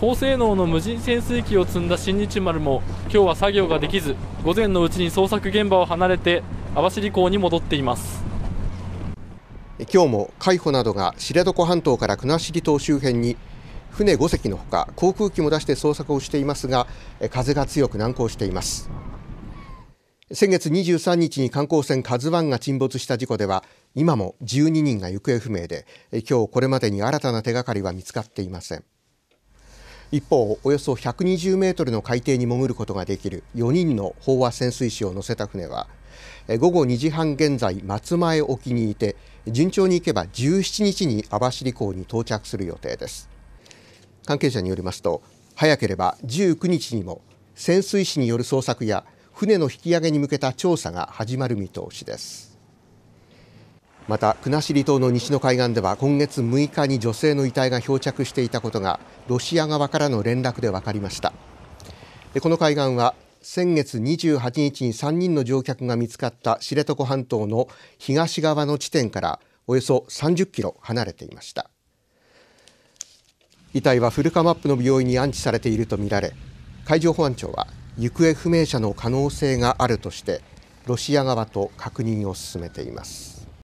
高性能の無人潜水機を積んだ新日丸も今日は作業ができず午前のうちに捜索現場を離れて網走港に戻っています今日も海保などが知床半島から国後島周辺に船5隻のほか航空機も出して捜索をしていますが風が強く難航しています先月23日に観光船カズワンが沈没した事故では今も12人が行方不明で今日これまでに新たな手がかりは見つかっていません一方およそ120メートルの海底に潜ることができる4人の飽和潜水士を乗せた船は午後2時半現在松前沖にいて順調にいけば17日に網走港に到着する予定です関係者によりますと早ければ19日にも潜水士による捜索や船の引き上げに向けた調査が始まる見通しですまた国後島の西の海岸では今月6日に女性の遺体が漂着していたことがロシア側からの連絡で分かりましたこの海岸は先月28日に3人の乗客が見つかった知床半島の東側の地点からおよそ30キロ離れていました遺体はフルカマップの病院に安置されているとみられ海上保安庁は行方不明者の可能性があるとしてロシア側と確認を進めています